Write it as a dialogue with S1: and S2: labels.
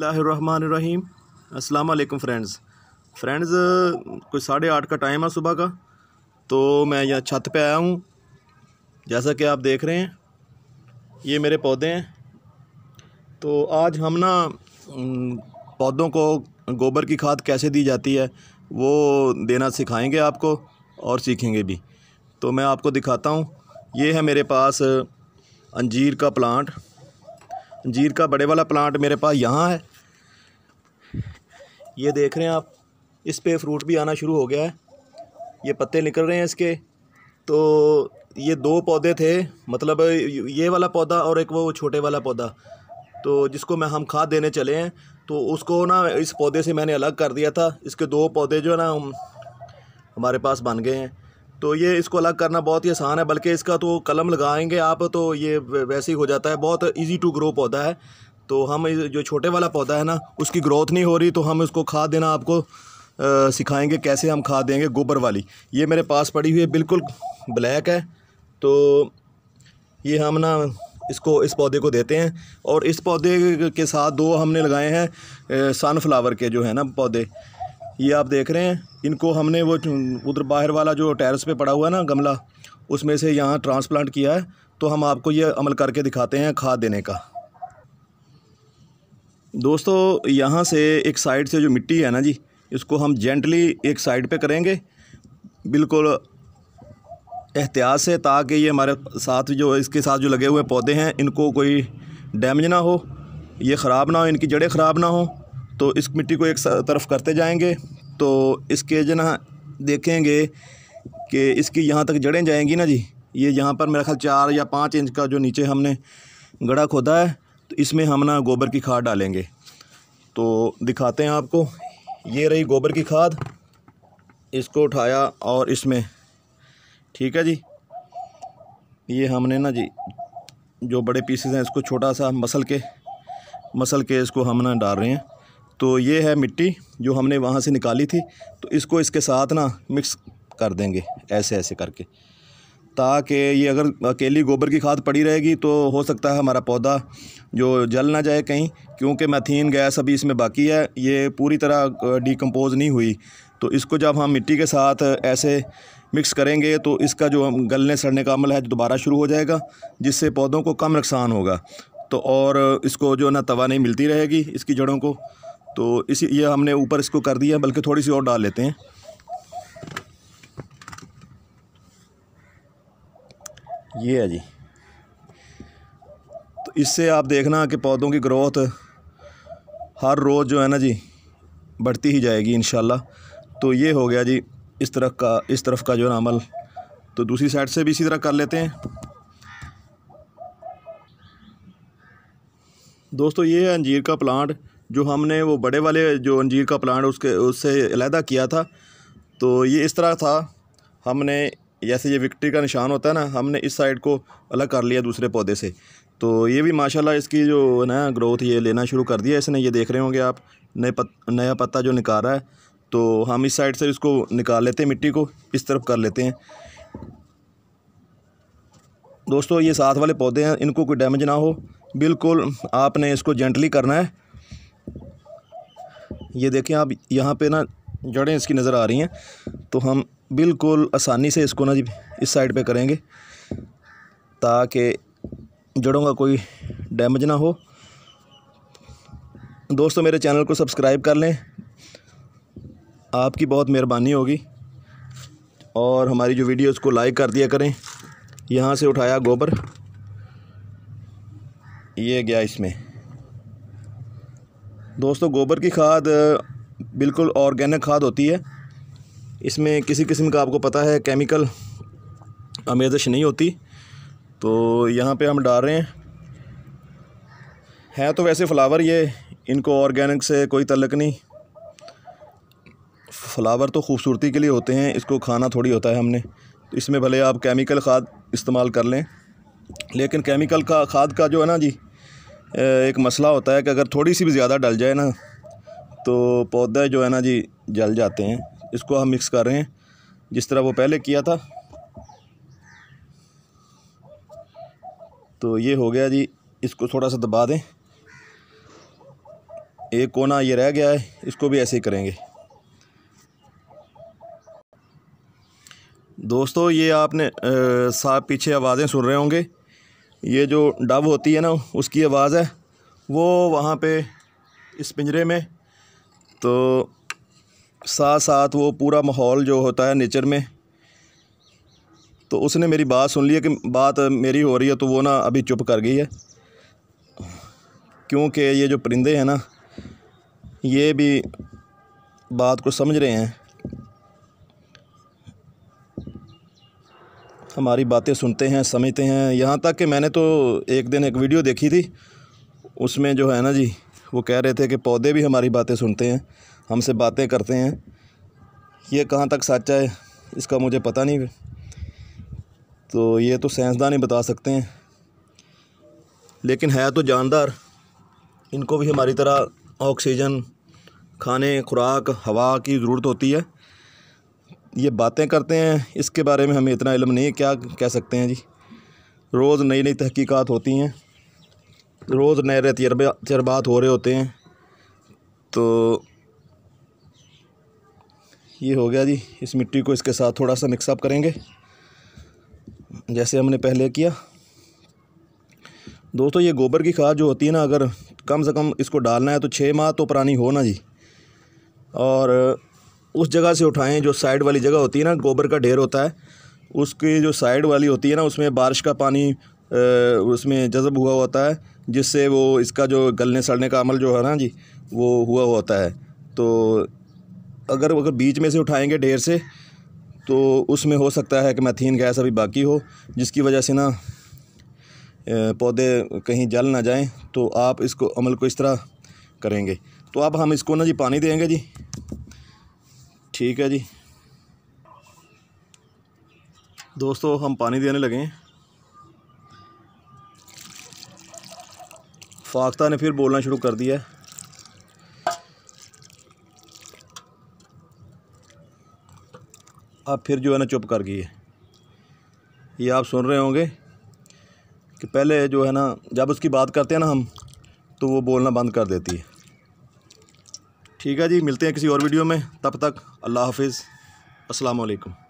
S1: रहीम अस्सलाम वालेकुम friends friends कुछ साढ़े आठ का टाइम है सुबह का तो मैं यहाँ छत पे आया हूँ जैसा कि आप देख रहे हैं ये मेरे पौधे हैं तो आज हम ना पौधों को गोबर की खाद कैसे दी जाती है वो देना सिखाएंगे आपको और सीखेंगे भी तो मैं आपको दिखाता हूँ ये है मेरे पास अंजीर का प्लांट अंजीर का बड़े वाला प्लांट मेरे पास यहाँ है ये देख रहे हैं आप इस पे फ्रूट भी आना शुरू हो गया है ये पत्ते निकल रहे हैं इसके तो ये दो पौधे थे मतलब ये वाला पौधा और एक वो छोटे वाला पौधा तो जिसको मैं हम खाद देने चले हैं तो उसको ना इस पौधे से मैंने अलग कर दिया था इसके दो पौधे जो है ना हम हमारे पास बन गए हैं तो ये इसको अलग करना बहुत ही आसान है बल्कि इसका तो कलम लगाएंगे आप तो ये वैसे ही हो जाता है बहुत ईजी टू ग्रो पौधा है तो हम जो छोटे वाला पौधा है ना उसकी ग्रोथ नहीं हो रही तो हम इसको खाद देना आपको आ, सिखाएंगे कैसे हम खा देंगे गोबर वाली ये मेरे पास पड़ी हुई है बिल्कुल ब्लैक है तो ये हम ना इसको इस पौधे को देते हैं और इस पौधे के साथ दो हमने लगाए हैं सनफ्लावर के जो है ना पौधे ये आप देख रहे हैं इनको हमने वो उधर बाहर वाला जो टेरेस पे पड़ा हुआ है ना गमला उसमें से यहाँ ट्रांसप्लांट किया है तो हम आपको ये अमल करके दिखाते हैं खाद देने का दोस्तों यहाँ से एक साइड से जो मिट्टी है ना जी इसको हम जेंटली एक साइड पे करेंगे बिल्कुल एहतियात से ताकि ये हमारे साथ जो इसके साथ जो लगे हुए पौधे हैं इनको कोई डैमेज ना हो ये ख़राब ना हो इनकी जड़ें ख़राब ना हों तो इस मिट्टी को एक तरफ करते जाएंगे तो इसके जो ना देखेंगे कि इसकी यहाँ तक जड़ें जाएंगी ना जी ये यहाँ पर मेरा ख्याल चार या पाँच इंच का जो नीचे हमने गड़ा खोदा है तो इसमें हम ना गोबर की खाद डालेंगे तो दिखाते हैं आपको ये रही गोबर की खाद इसको उठाया और इसमें ठीक है जी ये हमने ना जी जो बड़े पीसेस हैं इसको छोटा सा मसल के मसल के इसको हम ना डाल रहे हैं तो ये है मिट्टी जो हमने वहाँ से निकाली थी तो इसको इसके साथ ना मिक्स कर देंगे ऐसे ऐसे करके ताकि ये अगर अकेली गोबर की खाद पड़ी रहेगी तो हो सकता है हमारा पौधा जो जल ना जाए कहीं क्योंकि मैथीन गैस अभी इसमें बाकी है ये पूरी तरह डिकम्पोज़ नहीं हुई तो इसको जब हम मिट्टी के साथ ऐसे मिक्स करेंगे तो इसका जो गलने सड़ने का अमल है दोबारा शुरू हो जाएगा जिससे पौधों को कम नुकसान होगा तो और इसको जो ना तवा नहीं मिलती रहेगी इसकी जड़ों को तो इसी ये हमने ऊपर इसको कर दिया बल्कि थोड़ी सी और डाल लेते हैं ये है जी तो इससे आप देखना कि पौधों की ग्रोथ हर रोज़ जो है ना जी बढ़ती ही जाएगी इन तो ये हो गया जी इस तरफ का इस तरफ का जो है ना अमल तो दूसरी साइड से भी इसी तरह कर लेते हैं दोस्तों ये है अंजीर का प्लांट जो हमने वो बड़े वाले जो अंजीर का प्लांट उसके उससे अलहदा किया था तो ये इस तरह था हमने जैसे ये विक्ट्री का निशान होता है ना हमने इस साइड को अलग कर लिया दूसरे पौधे से तो ये भी माशाल्लाह इसकी जो नया ग्रोथ ये लेना शुरू कर दिया इसने ये देख रहे होंगे आप नए पत, नया पत्ता जो निकाल रहा है तो हम इस साइड से इसको निकाल लेते हैं मिट्टी को इस तरफ कर लेते हैं दोस्तों ये साथ वाले पौधे हैं इनको कोई डैमेज ना हो बिल्कुल आपने इसको जेंटली करना है ये देखें आप यहाँ पे ना जड़ें इसकी नज़र आ रही हैं तो हम बिल्कुल आसानी से इसको ना जी इस साइड पे करेंगे ताकि जड़ों का कोई डैमेज ना हो दोस्तों मेरे चैनल को सब्सक्राइब कर लें आपकी बहुत मेहरबानी होगी और हमारी जो वीडियोस को लाइक कर दिया करें यहाँ से उठाया गोबर ये गया इसमें दोस्तों गोबर की खाद बिल्कुल ऑर्गेनिक खाद होती है इसमें किसी किस्म का आपको पता है केमिकल आमेजश नहीं होती तो यहाँ पे हम डाल रहे हैं हैं तो वैसे फ्लावर ये इनको ऑर्गेनिक से कोई तलक नहीं फ्लावर तो खूबसूरती के लिए होते हैं इसको खाना थोड़ी होता है हमने तो इसमें भले आप केमिकल खाद इस्तेमाल कर लें लेकिन केमिकल का खाद का जो है ना जी एक मसला होता है कि अगर थोड़ी सी भी ज़्यादा डल जाए ना तो पौधे जो है ना जी जल जाते हैं इसको हम मिक्स कर रहे हैं जिस तरह वो पहले किया था तो ये हो गया जी इसको थोड़ा सा दबा दें एक कोना ये रह गया है इसको भी ऐसे ही करेंगे दोस्तों ये आपने साफ पीछे आवाज़ें सुन रहे होंगे ये जो डब होती है ना उसकी आवाज़ है वो वहाँ पे इस पिंजरे में तो साथ साथ वो पूरा माहौल जो होता है नेचर में तो उसने मेरी बात सुन ली है कि बात मेरी हो रही है तो वो ना अभी चुप कर गई है क्योंकि ये जो परिंदे हैं ना ये भी बात को समझ रहे हैं हमारी बातें सुनते हैं समझते हैं यहाँ तक कि मैंने तो एक दिन एक वीडियो देखी थी उसमें जो है ना जी वो कह रहे थे कि पौधे भी हमारी बातें सुनते हैं हमसे बातें करते हैं ये कहाँ तक सच है इसका मुझे पता नहीं तो ये तो साइंसदान ही बता सकते हैं लेकिन है तो जानदार इनको भी हमारी तरह ऑक्सीजन खाने खुराक हवा की ज़रूरत होती है ये बातें करते हैं इसके बारे में हमें इतना इलम नहीं है क्या कह सकते हैं जी रोज़ नई नई तहकीक़ात होती हैं रोज़ नए तजर्बे तजर्बात हो रहे होते हैं तो ये हो गया जी इस मिट्टी को इसके साथ थोड़ा सा मिक्सअप करेंगे जैसे हमने पहले किया दोस्तों ये गोबर की खाद जो होती है ना अगर कम से कम इसको डालना है तो छः माह तो पुरानी हो ना जी और उस जगह से उठाएं जो साइड वाली जगह होती है ना गोबर का ढेर होता है उसकी जो साइड वाली होती है ना उसमें बारिश का पानी उसमें जज़ब हुआ होता है जिससे वो इसका जो गलने सड़ने का अमल जो है ना जी वो हुआ होता है तो अगर अगर बीच में से उठाएंगे ढेर से तो उसमें हो सकता है कि मैथीन गैस अभी बाकी हो जिसकी वजह से ना पौधे कहीं जल ना जाएं तो आप इसको अमल को इस तरह करेंगे तो आप हम इसको ना जी पानी देंगे जी ठीक है जी दोस्तों हम पानी देने लगे हैं फाख्ता ने फिर बोलना शुरू कर दिया अब फिर जो है ना चुप कर गई है ये आप सुन रहे होंगे कि पहले जो है ना जब उसकी बात करते हैं ना हम तो वो बोलना बंद कर देती है ठीक है जी मिलते हैं किसी और वीडियो में तब तक अल्लाह हाफिज़ असलकम